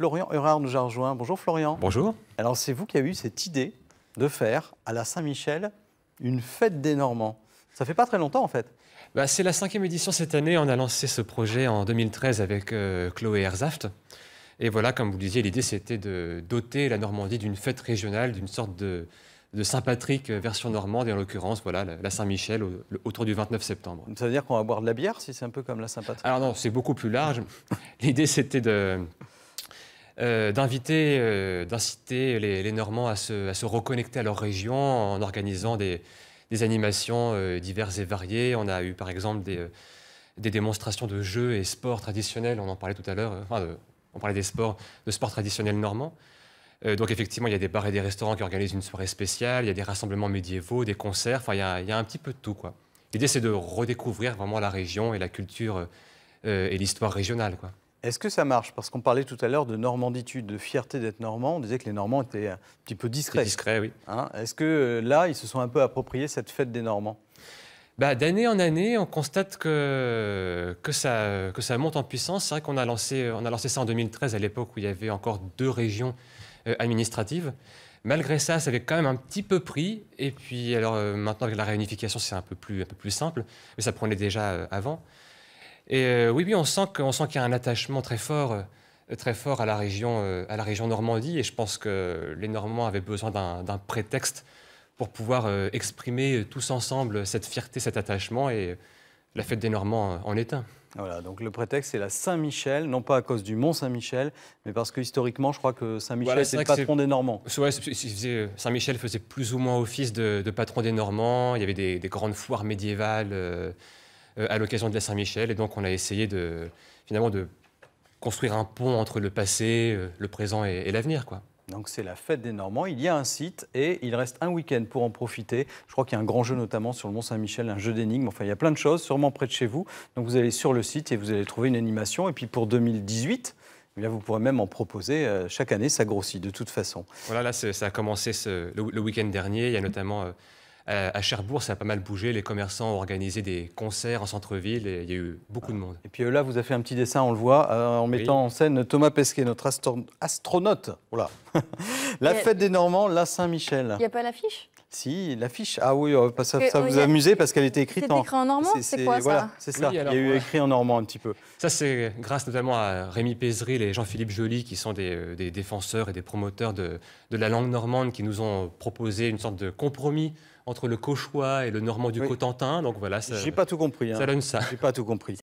Florian Hurard nous a rejoint. Bonjour Florian. Bonjour. Alors c'est vous qui avez eu cette idée de faire à la Saint-Michel une fête des Normands. Ça fait pas très longtemps en fait. Bah, c'est la cinquième édition cette année. On a lancé ce projet en 2013 avec euh, Chloé Herzhaft. Et voilà, comme vous le disiez, l'idée c'était de doter la Normandie d'une fête régionale, d'une sorte de, de Saint-Patrick euh, version normande, et en l'occurrence, voilà, la Saint-Michel autour du 29 septembre. Ça veut dire qu'on va boire de la bière si c'est un peu comme la Saint-Patrick Alors non, c'est beaucoup plus large. L'idée c'était de euh, d'inviter, euh, d'inciter les, Normands à se, reconnecter à leur région en organisant des, animations euh, diverses et variées. On a eu par exemple des, démonstrations de jeux et sports traditionnels, on en parlait tout à l'heure, enfin, on parlait des sports, de sports traditionnels normands. donc effectivement, il y a des bars et des restaurants qui organisent une soirée spéciale, il y a des rassemblements médiévaux, des concerts, enfin, il, y a, il y a un petit peu de tout. Quoi. L'idée, c'est de redécouvrir vraiment la région et la culture et l'histoire régionale. Quoi. Est-ce que ça marche Parce qu'on parlait tout à l'heure de normanditude, de fierté d'être normand. On disait que les Normands étaient un petit peu discrets. Discrets, oui. Hein? Est-ce que euh, là, ils se sont un peu appropriés cette fête des Normands bah, D'année en année, on constate que, que, ça, que ça monte en puissance. C'est vrai qu'on a, lancé, on a lancé ça en 2013, à l'époque où il y avait encore deux régions euh, administratives. Malgré ça, ça avait quand même un petit peu pris. Et puis, alors euh, maintenant, avec la réunification, c'est un, peu plus, un peu plus simple. Mais ça prenait déjà avant. Euh, oui, oui, on sent qu'on sent qu'il y a un attachement très fort, euh, très fort à la région, euh, à la région Normandie. Et je pense que les Normands avaient besoin d'un prétexte pour pouvoir exprimer tous ensemble cette fierté, cet attachement. Et la fête des Normands en est un. Voilà, donc le prétexte, c'est la Saint-Michel, non pas à cause du Mont Saint-Michel, mais parce que historiquement, je crois que Saint-Michel était c'est le patron des Normands. Saint-Michel faisait plus ou moins office de, patron des Normands. Il y avait des grandes foires médiévales euh, à l'occasion de la Saint-Michel. Et donc, on a essayé de, finalement de construire un pont entre le passé, euh, le présent et, l'avenir. quoi. Donc c'est la fête des Normands. Il y a un site et il reste un week-end pour en profiter. Je crois qu'il y a un grand jeu notamment sur le Mont Saint-Michel, un jeu d'énigmes. Enfin, il y a plein de choses, sûrement près de chez vous. Donc vous allez sur le site et vous allez trouver une animation. Et puis pour 2018, là eh vous pourrez même en proposer. Euh, chaque année, ça grossit de toute façon. Voilà, là, ça a commencé le, week-end dernier. Il y a notamment euh, à Cherbourg, ça a pas mal bougé. Les commerçants ont organisé des concerts en centre-ville et il y a eu beaucoup de monde. Et puis euh, là, vous avez fait un petit dessin, on le voit, euh, en mettant en scène Thomas Pesquet, notre astronaute. Voilà. la fête des Normands, la Saint-Michel. Il n'y a pas l'affiche si, l'affiche. Ah oui, ça, oh, vous a, amusé parce qu'elle était écrite en... écrit normand, c'est quoi ça c'est ça. il y a eu écrit en normand un petit peu. Ça, c'est grâce notamment à Rémi Pézeril et Jean-Philippe Joly, qui sont des, défenseurs et des promoteurs de, la langue normande, qui nous ont proposé une sorte de compromis entre le Cauchois et le Normand du Cotentin. Donc voilà. J'ai pas tout compris. Hein. Ça donne ça. J'ai pas tout compris.